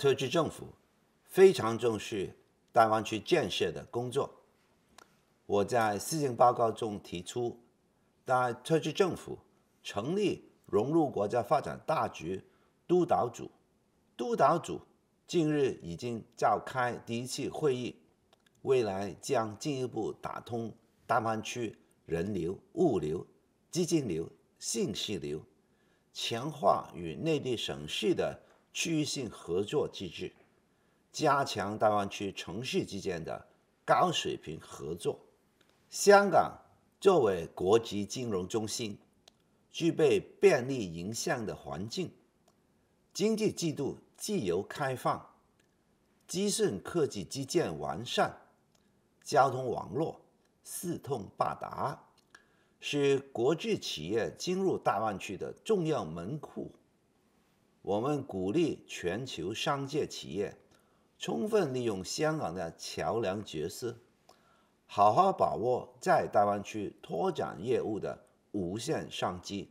特区政府非常重视大湾区建设的工作。我在施政报告中提出，大特区政府成立融入国家发展大局督导组，督导组近日已经召开第一次会议，未来将进一步打通大湾区人流、物流、资金流、信息流，强化与内地省市的。区域性合作机制，加强大湾区城市之间的高水平合作。香港作为国际金融中心，具备便利营商的环境，经济制度自由开放，资讯科技基建完善，交通网络四通八达，是国际企业进入大湾区的重要门户。我们鼓励全球商界企业充分利用香港的桥梁角色，好好把握在大湾区拓展业务的无限商机。